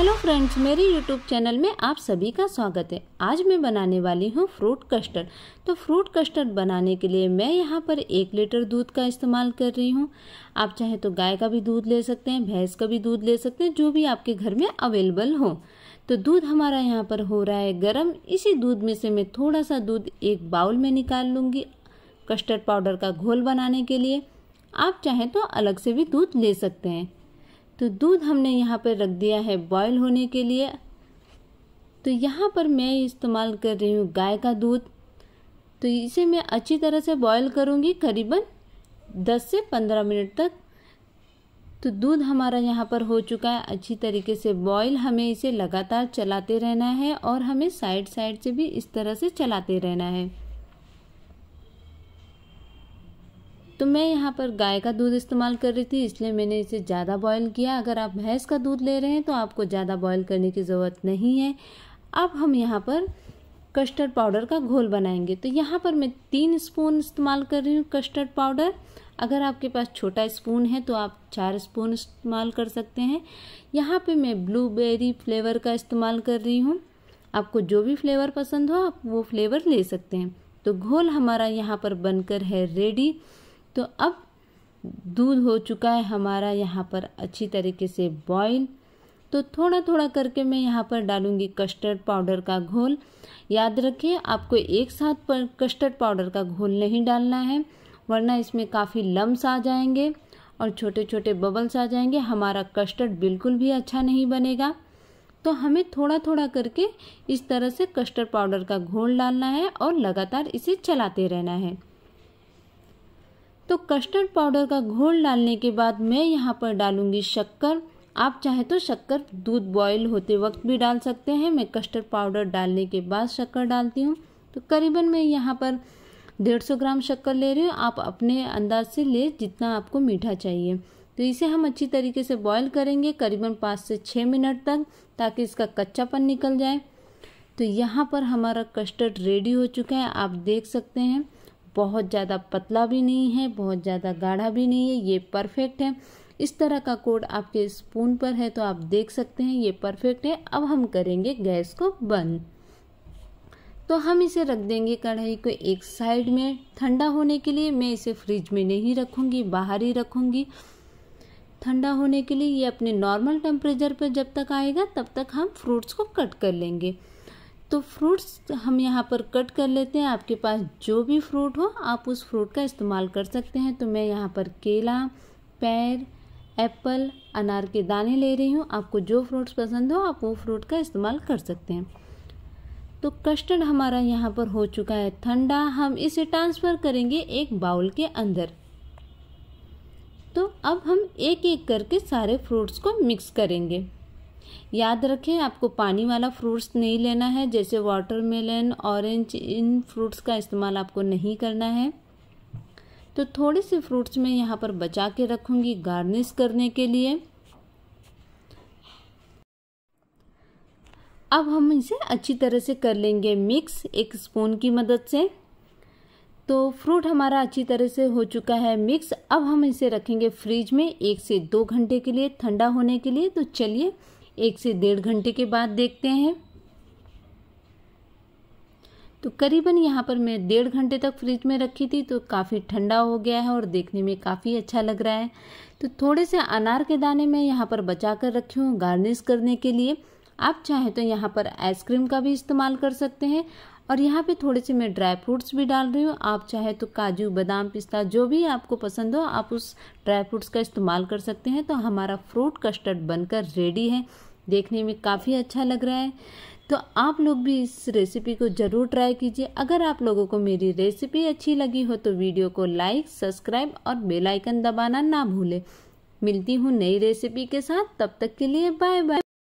hello friends मेरे YouTube channel में आप सभी का स्वागत है आज मैं बनाने वाली हूँ फ्रूट कस्टर्ड तो फ्रूट कस्टर्ड बनाने के लिए मैं यहाँ पर एक लीटर दूध का इस्तेमाल कर रही हूँ आप चाहे तो गाय का भी दूध ले सकते हैं भैंस का भी दूध ले सकते हैं जो भी आपके घर में अवेलेबल हो तो दूध हमारा यहाँ पर हो रहा है गर्म इसी दूध में से मैं थोड़ा सा दूध एक बाउल में निकाल लूँगी कस्टर्ड पाउडर का घोल बनाने के लिए आप चाहें तो अलग से भी दूध ले सकते हैं तो दूध हमने यहाँ पर रख दिया है बॉयल होने के लिए तो यहाँ पर मैं इस्तेमाल कर रही हूँ गाय का दूध तो इसे मैं अच्छी तरह से बॉयल करूँगी करीबन 10 से 15 मिनट तक तो दूध हमारा यहाँ पर हो चुका है अच्छी तरीके से बॉयल हमें इसे लगातार चलाते रहना है और हमें साइड साइड से भी इस तरह से चलाते रहना है तो मैं यहाँ पर गाय का दूध इस्तेमाल कर रही थी इसलिए मैंने इसे ज़्यादा बॉयल किया अगर आप भैंस का दूध ले रहे हैं तो आपको ज़्यादा बॉयल करने की ज़रूरत नहीं है अब हम यहाँ पर कस्टर्ड पाउडर का घोल बनाएंगे तो यहाँ पर मैं तीन स्पून इस्तेमाल कर रही हूँ कस्टर्ड पाउडर अगर आपके पास छोटा स्पून है तो आप चार स्पून इस्तेमाल कर सकते हैं यहाँ पे मैं ब्लूबेरी फ्लेवर का इस्तेमाल कर रही हूँ आपको जो भी फ्लेवर पसंद हो आप वो फ्लेवर ले सकते हैं तो घोल हमारा यहाँ पर बनकर है रेडी तो अब दूध हो चुका है हमारा यहाँ पर अच्छी तरीके से बॉईल तो थोड़ा थोड़ा करके मैं यहाँ पर डालूंगी कस्टर्ड पाउडर का घोल याद रखिए आपको एक साथ पर कस्टर्ड पाउडर का घोल नहीं डालना है वरना इसमें काफ़ी लम्स आ जाएंगे और छोटे छोटे बबल्स आ जाएंगे हमारा कस्टर्ड बिल्कुल भी अच्छा नहीं बनेगा तो हमें थोड़ा थोड़ा करके इस तरह से कस्टर्ड पाउडर का घोल डालना है और लगातार इसे चलाते रहना है तो कस्टर्ड पाउडर का घोल डालने के बाद मैं यहाँ पर डालूँगी शक्कर आप चाहे तो शक्कर दूध बॉईल होते वक्त भी डाल सकते हैं मैं कस्टर्ड पाउडर डालने के बाद शक्कर डालती हूँ तो करीबन मैं यहाँ पर डेढ़ सौ ग्राम शक्कर ले रही हूँ आप अपने अंदाज से ले जितना आपको मीठा चाहिए तो इसे हम अच्छी तरीके से बॉईल करेंगे करीबन पाँच से छः मिनट तक ताकि इसका कच्चापन निकल जाए तो यहाँ पर हमारा कस्टर्ड रेडी हो चुका है आप देख सकते हैं बहुत ज़्यादा पतला भी नहीं है बहुत ज़्यादा गाढ़ा भी नहीं है ये परफेक्ट है इस तरह का कोड आपके स्पून पर है तो आप देख सकते हैं ये परफेक्ट है अब हम करेंगे गैस को बंद तो हम इसे रख देंगे कढ़ाई को एक साइड में ठंडा होने के लिए मैं इसे फ्रिज में नहीं रखूँगी बाहर ही रखूँगी ठंडा होने के लिए ये अपने नॉर्मल टेम्परेचर पर जब तक आएगा तब तक हम फ्रूट्स को कट कर लेंगे तो फ्रूट्स हम यहाँ पर कट कर लेते हैं आपके पास जो भी फ्रूट हो आप उस फ्रूट का इस्तेमाल कर सकते हैं तो मैं यहाँ पर केला पैर एप्पल अनार के दाने ले रही हूँ आपको जो फ्रूट्स पसंद हो आप वो फ्रूट का इस्तेमाल कर सकते हैं तो कस्टर्ड हमारा यहाँ पर हो चुका है ठंडा हम इसे ट्रांसफ़र करेंगे एक बाउल के अंदर तो अब हम एक एक करके सारे फ्रूट्स को मिक्स करेंगे याद रखें आपको पानी वाला फ्रूट्स नहीं लेना है जैसे वाटरमेलन ऑरेंज इन फ्रूट्स का इस्तेमाल आपको नहीं करना है तो थोड़े से फ्रूट्स मैं यहाँ पर बचा के रखूँगी गार्निश करने के लिए अब हम इसे अच्छी तरह से कर लेंगे मिक्स एक स्पून की मदद से तो फ्रूट हमारा अच्छी तरह से हो चुका है मिक्स अब हम इसे रखेंगे फ्रिज में एक से दो घंटे के लिए ठंडा होने के लिए तो चलिए एक से डेढ़ घंटे के बाद देखते हैं तो करीबन यहाँ पर मैं डेढ़ घंटे तक फ्रिज में रखी थी तो काफ़ी ठंडा हो गया है और देखने में काफ़ी अच्छा लग रहा है तो थोड़े से अनार के दाने मैं यहाँ पर बचा कर रखी हूँ गार्निश करने के लिए आप चाहें तो यहाँ पर आइसक्रीम का भी इस्तेमाल कर सकते हैं और यहाँ पे थोड़े से मैं ड्राई फ्रूट्स भी डाल रही हूँ आप चाहे तो काजू बादाम पिस्ता जो भी आपको पसंद हो आप उस ड्राई फ्रूट्स का इस्तेमाल कर सकते हैं तो हमारा फ्रूट कस्टर्ड बनकर रेडी है देखने में काफ़ी अच्छा लग रहा है तो आप लोग भी इस रेसिपी को ज़रूर ट्राई कीजिए अगर आप लोगों को मेरी रेसिपी अच्छी लगी हो तो वीडियो को लाइक सब्सक्राइब और बेल आइकन दबाना ना भूलें मिलती हूँ नई रेसिपी के साथ तब तक के लिए बाय बाय